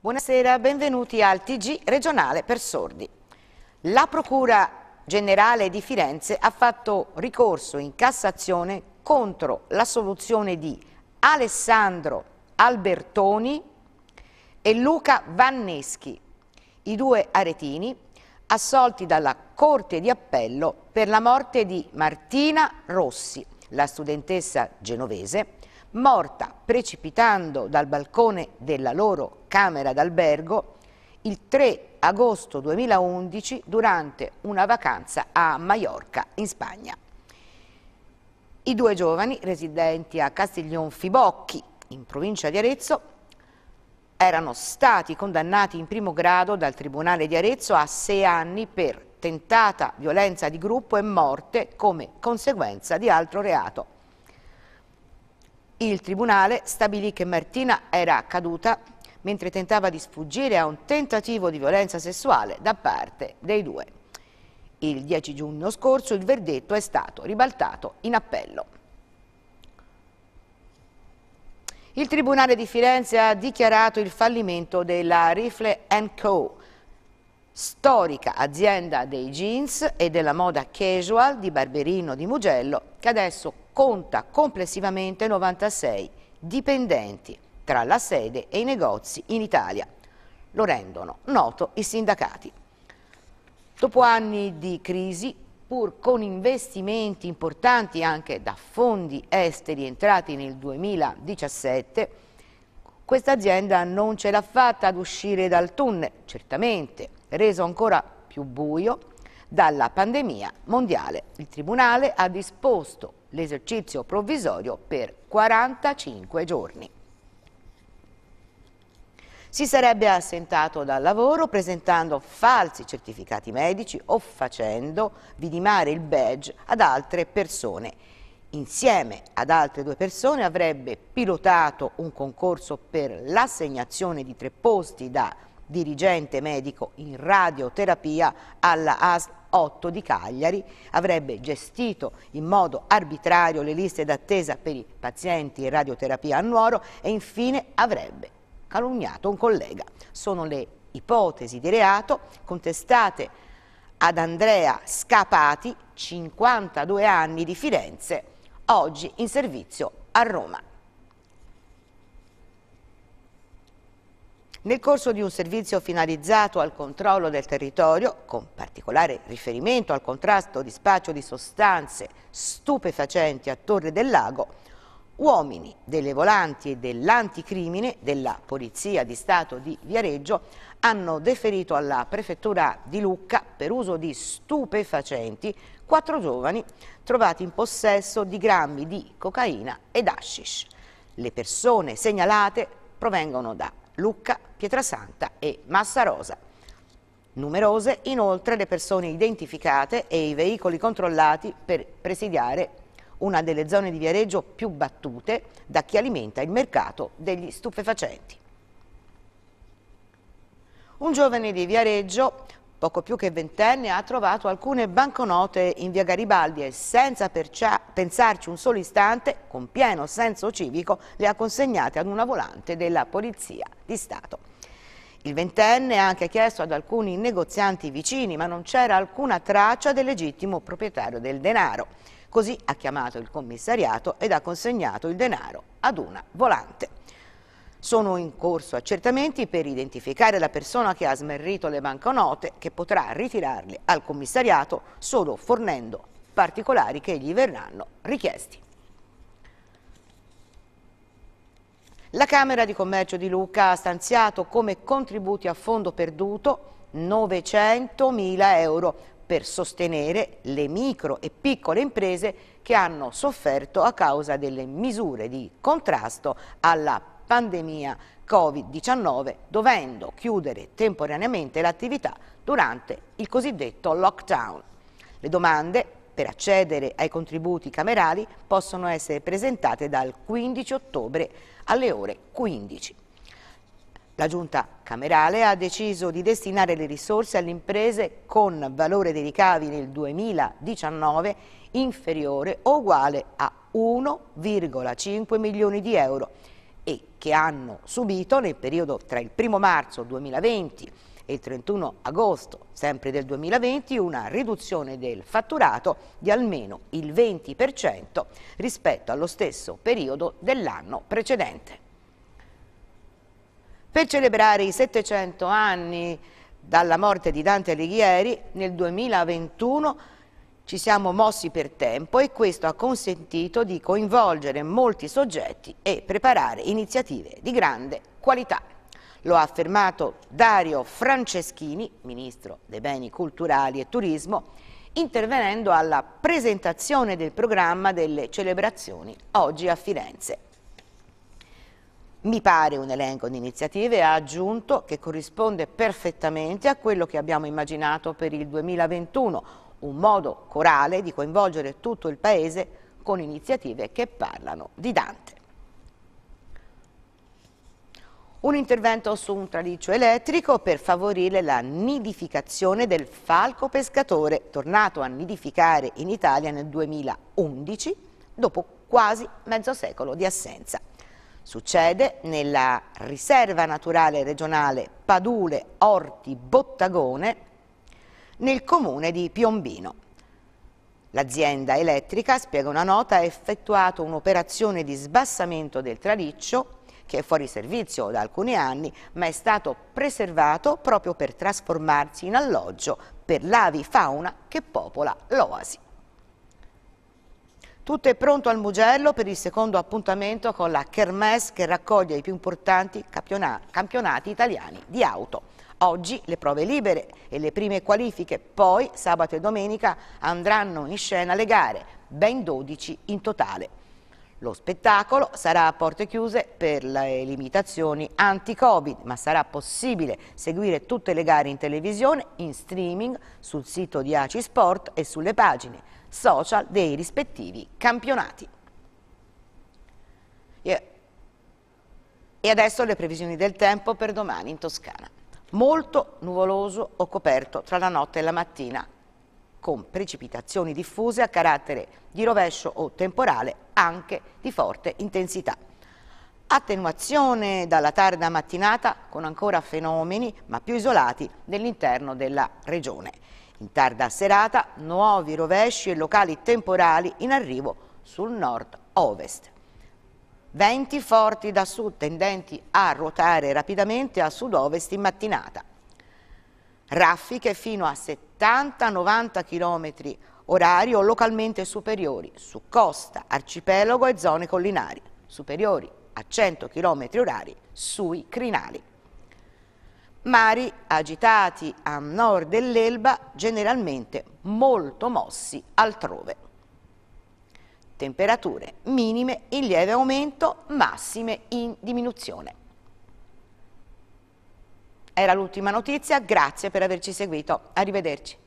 Buonasera, benvenuti al TG regionale per sordi. La Procura Generale di Firenze ha fatto ricorso in Cassazione contro la soluzione di Alessandro Albertoni e Luca Vanneschi, i due aretini assolti dalla Corte di Appello per la morte di Martina Rossi, la studentessa genovese, morta precipitando dal balcone della loro camera d'albergo il 3 agosto 2011 durante una vacanza a Maiorca in Spagna. I due giovani, residenti a Castiglion Fibocchi, in provincia di Arezzo, erano stati condannati in primo grado dal Tribunale di Arezzo a sei anni per tentata violenza di gruppo e morte come conseguenza di altro reato. Il Tribunale stabilì che Martina era caduta mentre tentava di sfuggire a un tentativo di violenza sessuale da parte dei due. Il 10 giugno scorso il verdetto è stato ribaltato in appello. Il Tribunale di Firenze ha dichiarato il fallimento della Rifle Co., storica azienda dei jeans e della moda casual di Barberino di Mugello, che adesso conta complessivamente 96 dipendenti tra la sede e i negozi in Italia. Lo rendono noto i sindacati. Dopo anni di crisi, pur con investimenti importanti anche da fondi esteri entrati nel 2017, questa azienda non ce l'ha fatta ad uscire dal tunnel, certamente reso ancora più buio dalla pandemia mondiale. Il Tribunale ha disposto l'esercizio provvisorio per 45 giorni si sarebbe assentato dal lavoro presentando falsi certificati medici o facendo vidimare il badge ad altre persone. Insieme ad altre due persone avrebbe pilotato un concorso per l'assegnazione di tre posti da dirigente medico in radioterapia alla ASL 8 di Cagliari, avrebbe gestito in modo arbitrario le liste d'attesa per i pazienti in radioterapia a Nuoro e infine avrebbe calunniato un collega. Sono le ipotesi di reato contestate ad Andrea Scapati, 52 anni di Firenze, oggi in servizio a Roma. Nel corso di un servizio finalizzato al controllo del territorio, con particolare riferimento al contrasto di spaccio di sostanze stupefacenti a Torre del Lago, uomini delle volanti e dell'anticrimine della Polizia di Stato di Viareggio hanno deferito alla Prefettura di Lucca per uso di stupefacenti quattro giovani trovati in possesso di grammi di cocaina ed hashish. Le persone segnalate provengono da Lucca, Pietrasanta e Massarosa. Numerose inoltre le persone identificate e i veicoli controllati per presidiare una delle zone di Viareggio più battute da chi alimenta il mercato degli stupefacenti. Un giovane di Viareggio, poco più che ventenne, ha trovato alcune banconote in via Garibaldi e senza pensarci un solo istante, con pieno senso civico, le ha consegnate ad una volante della Polizia di Stato. Il ventenne ha anche chiesto ad alcuni negozianti vicini, ma non c'era alcuna traccia del legittimo proprietario del denaro. Così ha chiamato il commissariato ed ha consegnato il denaro ad una volante. Sono in corso accertamenti per identificare la persona che ha smerrito le banconote che potrà ritirarle al commissariato solo fornendo particolari che gli verranno richiesti. La Camera di Commercio di Lucca ha stanziato come contributi a fondo perduto 900.000 euro per sostenere le micro e piccole imprese che hanno sofferto a causa delle misure di contrasto alla pandemia Covid-19, dovendo chiudere temporaneamente l'attività durante il cosiddetto lockdown. Le domande per accedere ai contributi camerali possono essere presentate dal 15 ottobre alle ore 15. La Giunta camerale ha deciso di destinare le risorse alle imprese con valore dei ricavi nel 2019 inferiore o uguale a 1,5 milioni di euro e che hanno subito nel periodo tra il 1 marzo 2020 e il 31 agosto sempre del 2020 una riduzione del fatturato di almeno il 20% rispetto allo stesso periodo dell'anno precedente. Per celebrare i 700 anni dalla morte di Dante Alighieri, nel 2021 ci siamo mossi per tempo e questo ha consentito di coinvolgere molti soggetti e preparare iniziative di grande qualità. Lo ha affermato Dario Franceschini, Ministro dei Beni Culturali e Turismo, intervenendo alla presentazione del programma delle celebrazioni oggi a Firenze mi pare un elenco di iniziative, ha aggiunto che corrisponde perfettamente a quello che abbiamo immaginato per il 2021, un modo corale di coinvolgere tutto il Paese con iniziative che parlano di Dante. Un intervento su un traliccio elettrico per favorire la nidificazione del falco pescatore, tornato a nidificare in Italia nel 2011, dopo quasi mezzo secolo di assenza. Succede nella riserva naturale regionale Padule Orti Bottagone nel comune di Piombino. L'azienda elettrica, spiega una nota, ha effettuato un'operazione di sbassamento del traliccio che è fuori servizio da alcuni anni, ma è stato preservato proprio per trasformarsi in alloggio per l'avifauna che popola l'oasi. Tutto è pronto al Mugello per il secondo appuntamento con la Kermesse che raccoglie i più importanti campionati italiani di auto. Oggi le prove libere e le prime qualifiche, poi sabato e domenica andranno in scena le gare, ben 12 in totale. Lo spettacolo sarà a porte chiuse per le limitazioni anti-Covid, ma sarà possibile seguire tutte le gare in televisione, in streaming, sul sito di ACI Sport e sulle pagine social dei rispettivi campionati. E adesso le previsioni del tempo per domani in Toscana. Molto nuvoloso o coperto tra la notte e la mattina, con precipitazioni diffuse a carattere di rovescio o temporale anche di forte intensità. Attenuazione dalla tarda mattinata con ancora fenomeni ma più isolati nell'interno della regione. In tarda serata nuovi rovesci e locali temporali in arrivo sul nord-ovest. Venti forti da sud tendenti a ruotare rapidamente a sud-ovest in mattinata raffiche fino a 70-90 km orari o localmente superiori su costa, arcipelago e zone collinari, superiori a 100 km orari sui crinali. Mari agitati a nord dell'Elba, generalmente molto mossi altrove. Temperature minime in lieve aumento, massime in diminuzione. Era l'ultima notizia, grazie per averci seguito, arrivederci.